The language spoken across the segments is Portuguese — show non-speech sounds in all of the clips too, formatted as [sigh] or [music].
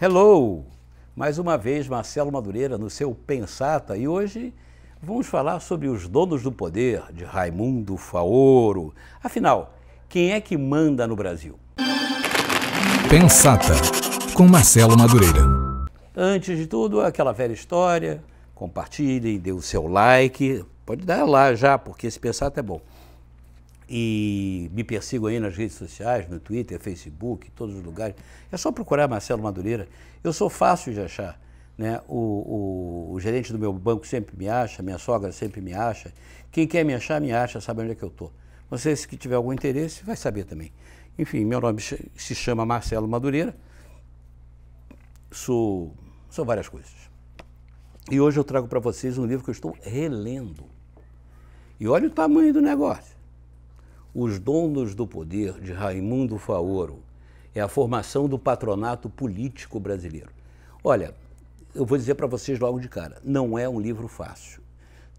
Hello! Mais uma vez, Marcelo Madureira no seu Pensata e hoje vamos falar sobre os donos do poder de Raimundo Faoro. Afinal, quem é que manda no Brasil? Pensata com Marcelo Madureira. Antes de tudo, aquela velha história, compartilhem, dê o seu like, pode dar lá já, porque esse Pensata é bom e me persigo aí nas redes sociais, no Twitter, Facebook, em todos os lugares. É só procurar Marcelo Madureira. Eu sou fácil de achar. Né? O, o, o, gerente do meu banco sempre me acha, minha sogra sempre me acha. Quem quer me achar, me acha, sabe onde é que eu estou. Você, se tiver algum interesse, vai saber também. Enfim, meu nome se chama Marcelo Madureira. Sou, sou várias coisas. E hoje eu trago para vocês um livro que eu estou relendo. E olha o tamanho do negócio. Os Donos do Poder, de Raimundo Faoro, é a formação do patronato político brasileiro. Olha, eu vou dizer para vocês logo de cara, não é um livro fácil.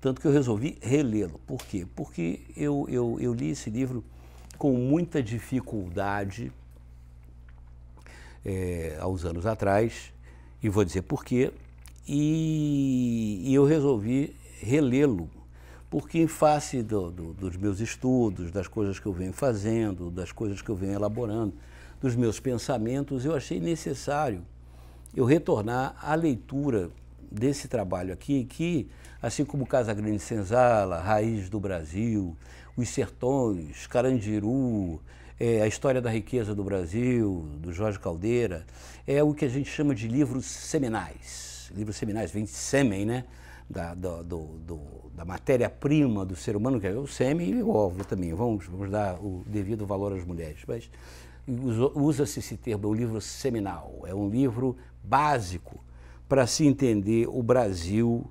Tanto que eu resolvi relê-lo. Por quê? Porque eu, eu, eu li esse livro com muita dificuldade é, há uns anos atrás, e vou dizer por quê, e, e eu resolvi relê-lo porque em face do, do, dos meus estudos, das coisas que eu venho fazendo, das coisas que eu venho elaborando, dos meus pensamentos, eu achei necessário eu retornar à leitura desse trabalho aqui, que, assim como Casa Grande Senzala, Raiz do Brasil, Os Sertões, Carandiru, é, A História da Riqueza do Brasil, do Jorge Caldeira, é o que a gente chama de livros seminais. Livros seminais, vem de sêmen, né? da, do, do, da matéria-prima do ser humano, que é o sêmen e o óvulo também. Vamos, vamos dar o devido valor às mulheres. Mas usa-se esse termo, é um livro seminal, é um livro básico para se entender o Brasil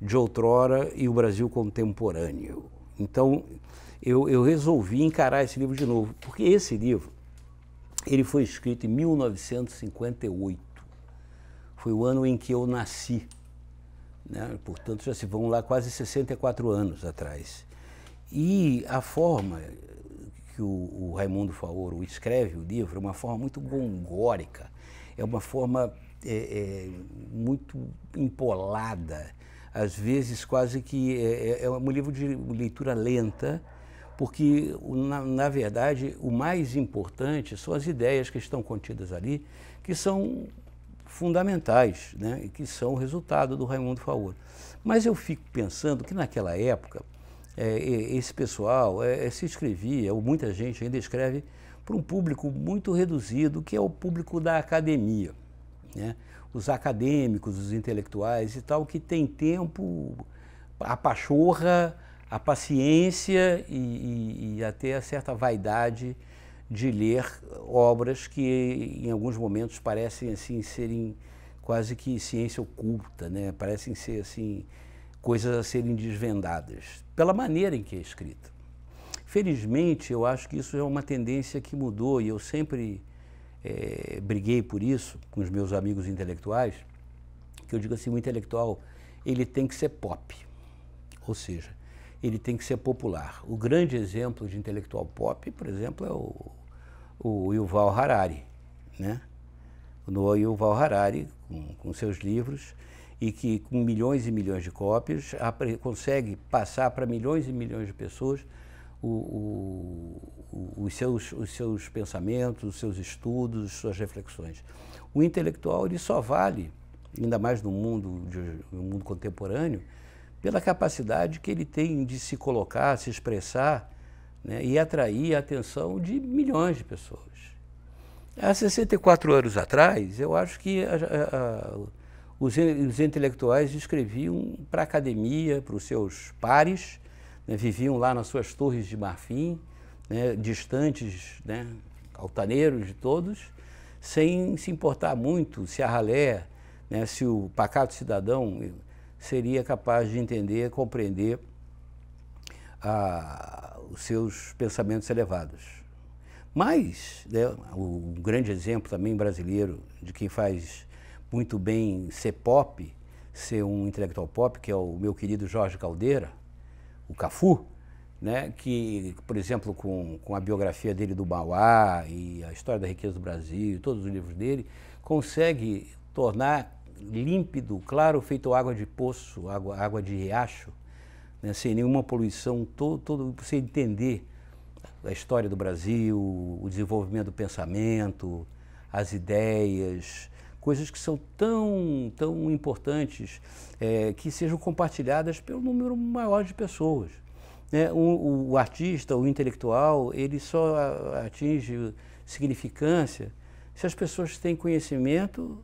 de outrora e o Brasil contemporâneo. Então, eu, eu resolvi encarar esse livro de novo, porque esse livro ele foi escrito em 1958. Foi o ano em que eu nasci. Né? Portanto, já se vão lá quase 64 anos atrás. E a forma que o, o Raimundo Faoro escreve o livro é uma forma muito gongórica, é uma forma é, é, muito empolada, às vezes quase que é, é, é um livro de leitura lenta, porque, na, na verdade, o mais importante são as ideias que estão contidas ali, que são fundamentais, né, que são o resultado do Raimundo Faur. Mas eu fico pensando que naquela época é, esse pessoal é, é, se escrevia, ou muita gente ainda escreve, para um público muito reduzido, que é o público da academia. Né? Os acadêmicos, os intelectuais e tal, que tem tempo, a pachorra, a paciência e, e, e até a certa vaidade de ler obras que em alguns momentos parecem assim serem quase que ciência oculta, né? Parecem ser assim coisas a serem desvendadas pela maneira em que é escrita. Felizmente, eu acho que isso é uma tendência que mudou e eu sempre é, briguei por isso com os meus amigos intelectuais, que eu digo assim, o intelectual ele tem que ser pop, ou seja, ele tem que ser popular. O grande exemplo de intelectual pop, por exemplo, é o, o Yuval Harari, né? No Yuval Harari, com, com seus livros, e que com milhões e milhões de cópias consegue passar para milhões e milhões de pessoas o, o, os, seus, os seus pensamentos, os seus estudos, suas reflexões. O intelectual ele só vale, ainda mais no mundo, no mundo contemporâneo, pela capacidade que ele tem de se colocar, se expressar né, e atrair a atenção de milhões de pessoas. Há 64 anos atrás, eu acho que a, a, os, os, intelectuais escreviam para a academia, para os seus pares, né, viviam lá nas suas torres de marfim, né, distantes, né, altaneiros de todos, sem se importar muito se a ralé, né, se o pacato cidadão seria capaz de entender, compreender a, os seus pensamentos elevados. Mas, né, um grande exemplo também brasileiro de quem faz muito bem ser pop, ser um intelectual pop, que é o meu querido Jorge Caldeira, o Cafu, né, que, por exemplo, com, com a biografia dele do Mauá e a história da riqueza do Brasil, todos os livros dele, consegue tornar límpido, claro, feito água de poço, água, água de riacho, né, sem nenhuma poluição, todo, todo você entender a história do Brasil, o desenvolvimento do pensamento, as ideias, coisas que são tão, tão importantes é, que sejam compartilhadas pelo número maior de pessoas. Né? O, o, o artista, o intelectual, ele só atinge significância se as pessoas têm conhecimento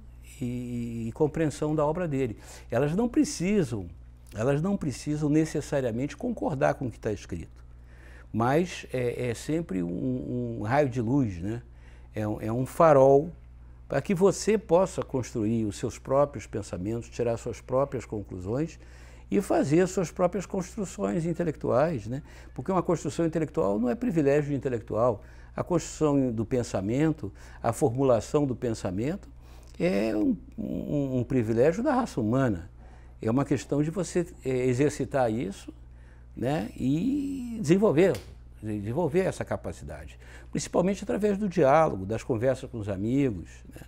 e, e compreensão da obra dele. Elas não precisam, elas não precisam necessariamente concordar com o que está escrito, mas é, é sempre um, um, raio de luz, né? é, é um farol para que você possa construir os seus próprios pensamentos, tirar suas próprias conclusões e fazer suas próprias construções intelectuais, né? Porque uma construção intelectual não é privilégio intelectual. A construção do pensamento, a formulação do pensamento é um, um, um privilégio da raça humana. É uma questão de você é, exercitar isso né, e desenvolver, desenvolver essa capacidade. Principalmente através do diálogo, das conversas com os amigos, né,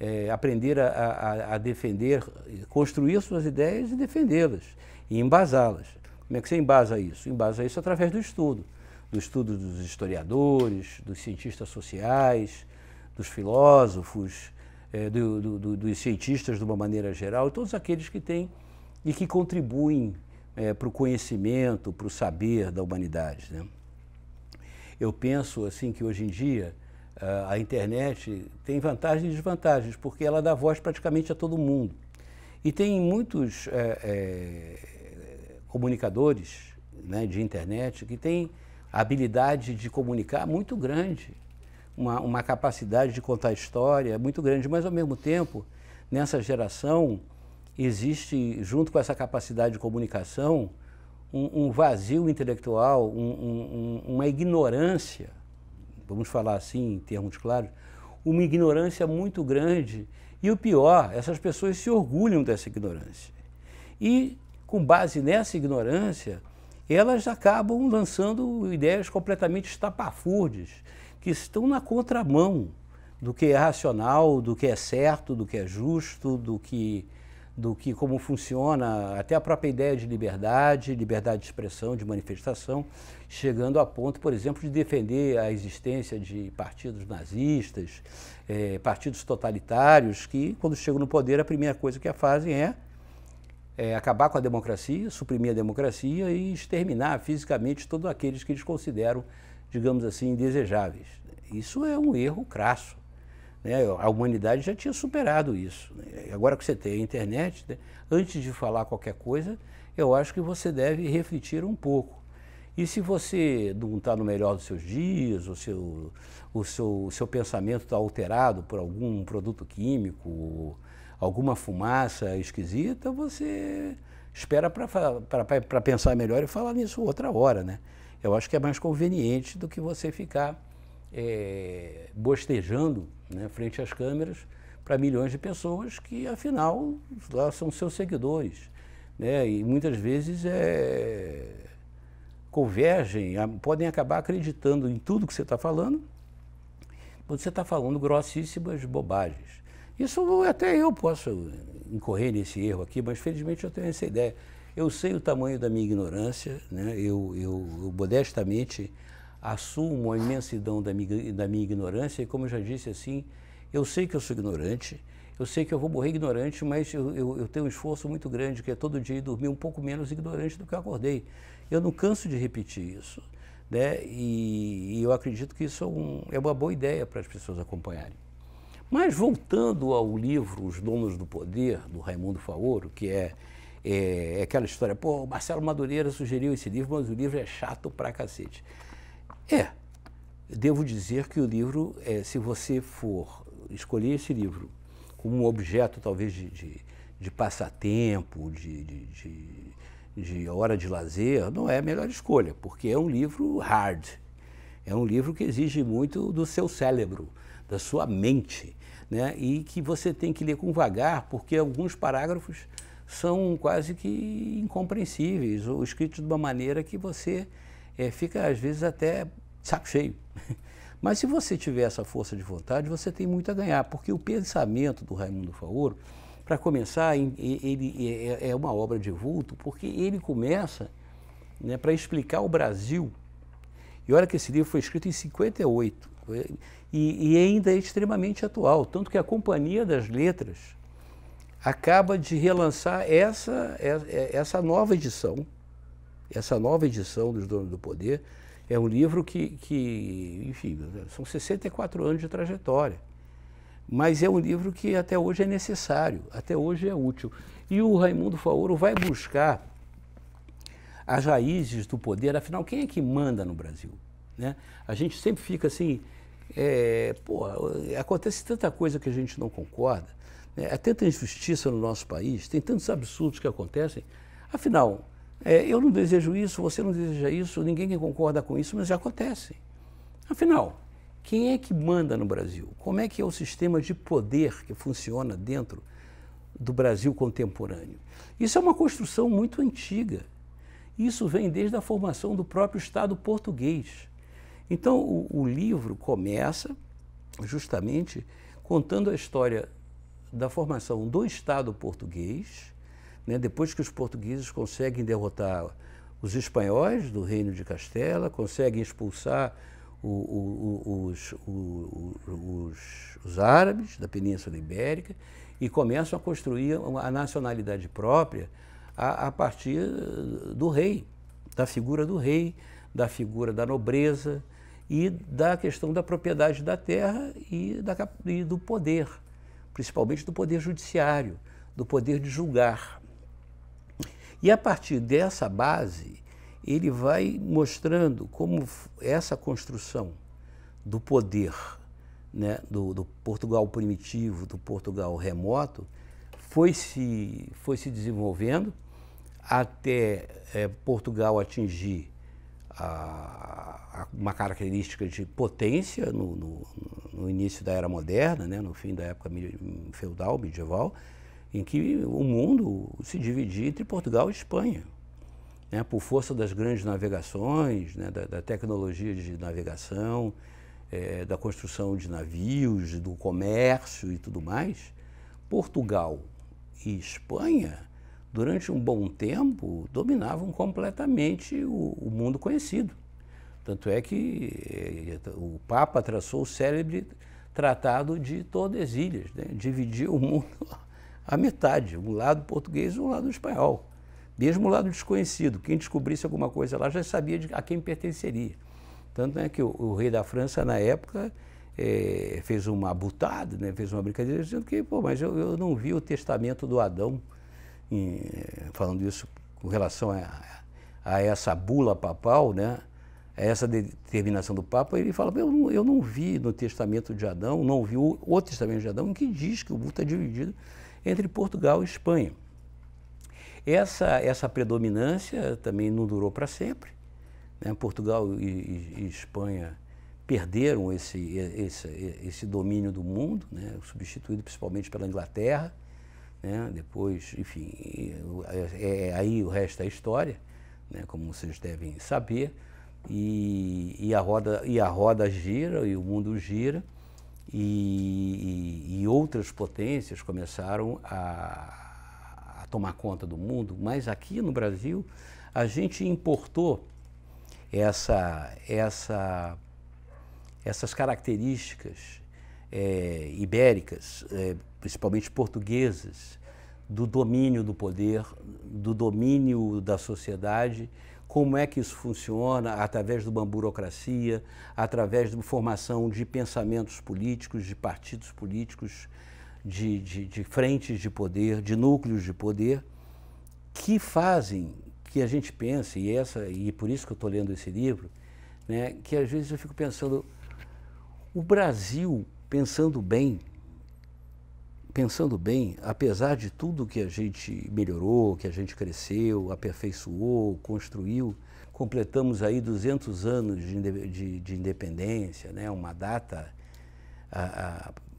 é, aprender a, a, a, defender, construir suas ideias e defendê-las, e embasá-las. Como é que você embasa isso? Embasa isso através do estudo, do estudo dos historiadores, dos cientistas sociais, dos filósofos, é, do, do, dos cientistas de uma maneira geral, todos aqueles que têm e que contribuem é, para o conhecimento, para o saber da humanidade. Né? Eu penso assim que hoje em dia a internet tem vantagens e desvantagens, porque ela dá voz praticamente a todo mundo. E tem muitos é, é comunicadores né, de internet que têm habilidade de comunicar muito grande uma, uma capacidade de contar história muito grande, mas ao mesmo tempo, nessa geração, existe, junto com essa capacidade de comunicação, um, um vazio intelectual, um, um, uma ignorância, vamos falar assim em termos claros, uma ignorância muito grande. E o pior, essas pessoas se orgulham dessa ignorância. E, com base nessa ignorância, elas acabam lançando ideias completamente estapafúrdias que estão na contramão do que é racional, do que é certo, do que é justo, do que, do que como funciona até a própria ideia de liberdade, liberdade de expressão, de manifestação, chegando a ponto, por exemplo, de defender a existência de partidos nazistas, eh, partidos totalitários, que quando chegam no poder a primeira coisa que fazem é, é acabar com a democracia, suprimir a democracia e exterminar fisicamente todos aqueles que eles consideram digamos assim, indesejáveis. Isso é um erro crasso. Né? A humanidade já tinha superado isso. Né? Agora que você tem a internet, né? antes de falar qualquer coisa, eu acho que você deve refletir um pouco. E se você não está no melhor dos seus dias, o seu, o seu, o seu pensamento está alterado por algum produto químico, alguma fumaça esquisita, você espera para pensar melhor e falar nisso outra hora, né? eu acho que é mais conveniente do que você ficar é, bostejando né, frente às câmeras para milhões de pessoas que, afinal, lá são seus seguidores. Né? E muitas vezes é, convergem, podem acabar acreditando em tudo que você está falando, quando você está falando grossíssimas bobagens. Isso até eu posso incorrer nesse erro aqui, mas felizmente eu tenho essa ideia. Eu sei o tamanho da minha ignorância, né? eu, eu, eu modestamente assumo a imensidão da minha, da minha ignorância e, como eu já disse assim, eu sei que eu sou ignorante, eu sei que eu vou morrer ignorante, mas eu, eu, eu, tenho um esforço muito grande, que é todo dia dormir um pouco menos ignorante do que eu acordei. Eu não canso de repetir isso. Né? E, e eu acredito que isso é, um, é uma boa ideia para as pessoas acompanharem. Mas voltando ao livro Os Donos do Poder, do Raimundo Faoro, que é é, é aquela história, pô, o Marcelo Madureira sugeriu esse livro, mas o livro é chato pra cacete. É, devo dizer que o livro, é, se você for escolher esse livro como um objeto talvez de, de, de passatempo, de, de, de, hora de lazer, não é a melhor escolha, porque é um livro hard. É um livro que exige muito do seu cérebro, da sua mente, né? e que você tem que ler com vagar, porque alguns parágrafos são quase que incompreensíveis, ou escritos de uma maneira que você é, fica, às vezes, até saco cheio. [laughs] Mas se você tiver essa força de vontade, você tem muito a ganhar, porque o pensamento do Raimundo Faoro, para começar, ele é, é, é uma obra de vulto, porque ele começa né, para explicar o Brasil. E olha que esse livro foi escrito em 58 eh, e, e ainda é extremamente atual, tanto que a Companhia das Letras acaba de relançar essa, é, é, essa nova edição. Essa nova edição dos Donos do Poder é um livro que, que, enfim, são 64 anos de trajetória. Mas é um livro que até hoje é necessário, até hoje é útil. E o Raimundo Faoro vai buscar as raízes do poder, afinal, quem é que manda no Brasil? Né? A gente sempre fica assim, é, pô, acontece tanta coisa que a gente não concorda, é, há é tanta injustiça no nosso país, tem tantos absurdos que acontecem. Afinal, é, eu não desejo isso, você não deseja isso, ninguém concorda com isso, mas já acontece. Afinal, quem é que manda no Brasil? Como é que é o sistema de poder que funciona dentro do Brasil contemporâneo? Isso é uma construção muito antiga. Isso vem desde a formação do próprio Estado português. Então, o, o livro começa justamente contando a história da formação do Estado português, né, depois que os portugueses conseguem derrotar os espanhóis do Reino de Castela, conseguem expulsar o, o, os, os, os árabes da Península Ibérica e começam a construir a nacionalidade própria a, a, partir do rei, da figura do rei, da figura da nobreza e da questão da propriedade da terra e, da, e do poder principalmente do poder judiciário, do poder de julgar. E a partir dessa base, ele vai mostrando como essa construção do poder né, do, do, Portugal primitivo, do Portugal remoto, foi se, foi se desenvolvendo até é, Portugal atingir a, uma característica de potência no, no, no, início da era moderna, né, no fim da época feudal, medieval, em que o mundo se dividia entre Portugal e Espanha. Né, por força das grandes navegações, né, da, da, tecnologia de navegação, é, da construção de navios, do comércio e tudo mais, Portugal e Espanha durante um bom tempo, dominavam completamente o, o mundo conhecido. Tanto é que eh, o Papa traçou o célebre tratado de Tordesilhas, né? dividiu o mundo [laughs] à metade, um lado português e um lado espanhol. Mesmo o lado desconhecido, quem descobrisse alguma coisa lá já sabia a quem pertenceria. Tanto é que o, o rei da França, na época, é, fez uma butada, né? fez uma brincadeira, dizendo que, pô, mas eu, eu não vi o testamento do Adão em, falando isso com relação a, a, essa bula papal, né, a essa determinação do Papa, ele fala, eu não, eu não vi no Testamento de Adão, não vi o, o Testamento de Adão, em que diz que o mundo está dividido entre Portugal e Espanha. Essa, essa predominância também não durou para sempre. Né? Portugal e, e, e, Espanha perderam esse, esse, esse domínio do mundo, né? substituído principalmente pela Inglaterra. Né? Depois, enfim, é, é, é, aí o resto é história, né? como vocês devem saber. E, e, a roda, e a roda gira e o mundo gira. E, e outras potências começaram a, a tomar conta do mundo, mas aqui no Brasil a gente importou essa, essa, essas características é, ibéricas, é, principalmente portuguesas, do domínio do poder, do domínio da sociedade, como é que isso funciona através de uma burocracia, através de uma formação de pensamentos políticos, de partidos políticos, de, de, de frentes de poder, de núcleos de poder, que fazem que a gente pense, e, essa, e por isso que eu estou lendo esse livro, né, que às vezes eu fico pensando, o Brasil pensando bem, pensando bem, apesar de tudo que a gente melhorou, que a gente cresceu, aperfeiçoou, construiu, completamos aí 200 anos de, de, de independência, né? uma data a,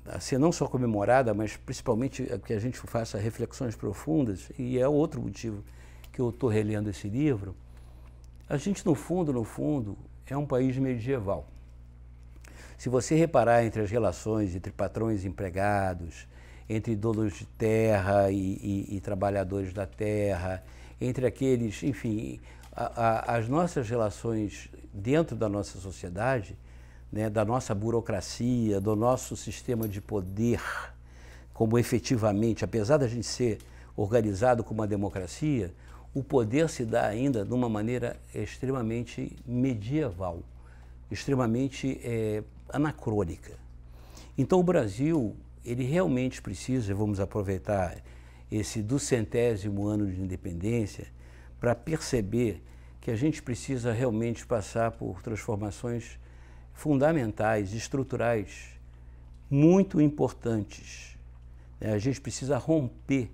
a, a, ser não só comemorada, mas principalmente é que a gente faça reflexões profundas, e é outro motivo que eu estou relendo esse livro. A gente, no fundo, no fundo, é um país medieval. Se você reparar entre as relações entre patrões e empregados, entre donos de terra e, e, e trabalhadores da terra, entre aqueles, enfim, a, a, as nossas relações dentro da nossa sociedade, né, da nossa burocracia, do nosso sistema de poder, como efetivamente, apesar da gente ser organizado como uma democracia, o poder se dá ainda de uma maneira extremamente medieval, extremamente é, anacrônica. Então o Brasil, ele realmente precisa, vamos aproveitar esse duzentésimo ano de independência para perceber que a gente precisa realmente passar por transformações fundamentais, estruturais, muito importantes. É, a gente precisa romper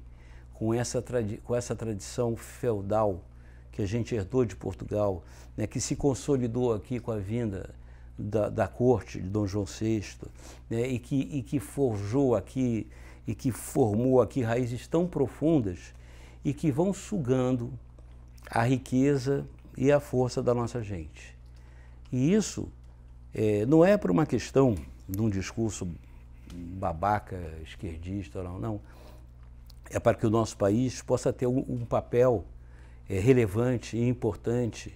com essa, com essa tradição feudal que a gente herdou de Portugal, né, que se consolidou aqui com a vinda da, da corte de Dom João VI né, e, que, e que forjou aqui e que formou aqui raízes tão profundas e que vão sugando a riqueza e a força da nossa gente. E isso é, não é por uma questão de um discurso babaca, esquerdista, não, não. É para que o nosso país possa ter um, um papel é, relevante e importante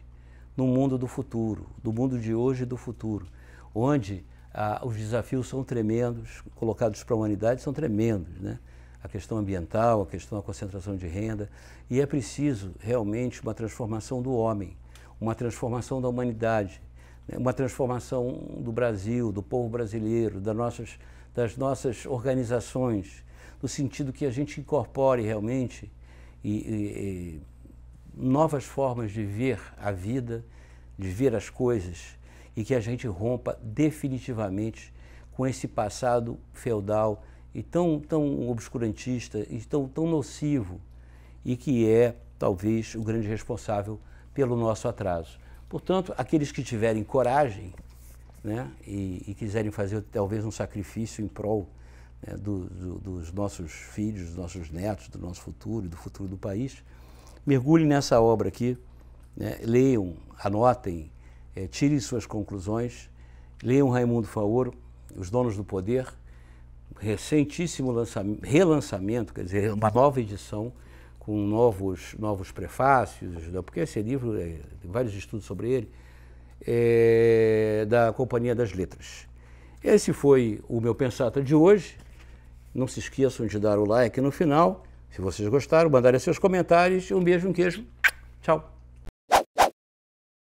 no mundo do futuro, do mundo de hoje e do futuro, onde ah, os desafios são tremendos, colocados para a humanidade são tremendos, né? A questão ambiental, a questão da concentração de renda, e é preciso realmente uma transformação do homem, uma transformação da humanidade, né? uma transformação do Brasil, do povo brasileiro, das nossas, das nossas organizações, no sentido que a gente incorpore realmente e, e, e novas formas de ver a vida, de ver as coisas e que a gente rompa definitivamente com esse passado feudal e tão, tão obscurantista e tão, tão nocivo e que é talvez o grande responsável pelo nosso atraso. Portanto, aqueles que tiverem coragem né, e, e quiserem fazer talvez um sacrifício em prol né, do, do, dos nossos filhos, dos nossos netos, do nosso futuro e do futuro do país, mergulhem nessa obra aqui, né? leiam, anotem, é, tirem suas conclusões, leiam Raimundo Faoro, Os Donos do Poder, recentíssimo relançamento, quer dizer, uma nova edição com novos, novos prefácios, né? porque esse livro, é, tem vários estudos sobre ele, é, da Companhia das Letras. Esse foi o meu pensamento de hoje. Não se esqueçam de dar o like no final se vocês gostaram, mandarem seus comentários e um beijo, um queijo. Tchau.